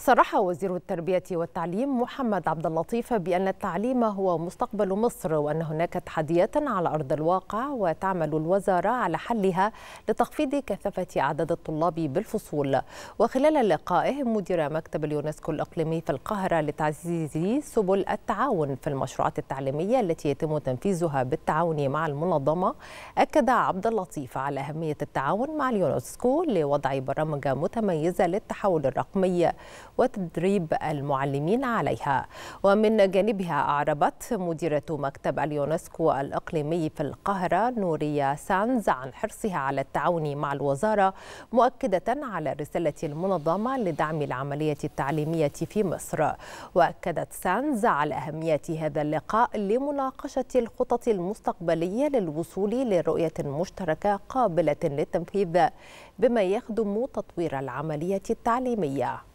صرح وزير التربية والتعليم محمد عبد اللطيف بأن التعليم هو مستقبل مصر وأن هناك تحديات على أرض الواقع وتعمل الوزارة على حلها لتخفيض كثافة عدد الطلاب بالفصول وخلال لقائه مدير مكتب اليونسكو الإقليمي في القاهرة لتعزيز سبل التعاون في المشروعات التعليمية التي يتم تنفيذها بالتعاون مع المنظمة أكد عبد اللطيف على أهمية التعاون مع اليونسكو لوضع برامج متميزة للتحول الرقمي وتدريب المعلمين عليها ومن جانبها أعربت مديرة مكتب اليونسكو الإقليمي في القاهرة نوريا سانز عن حرصها على التعاون مع الوزارة مؤكدة على رسالة المنظمة لدعم العملية التعليمية في مصر وأكدت سانز على أهمية هذا اللقاء لمناقشة الخطط المستقبلية للوصول لرؤية مشتركة قابلة للتنفيذ بما يخدم تطوير العملية التعليمية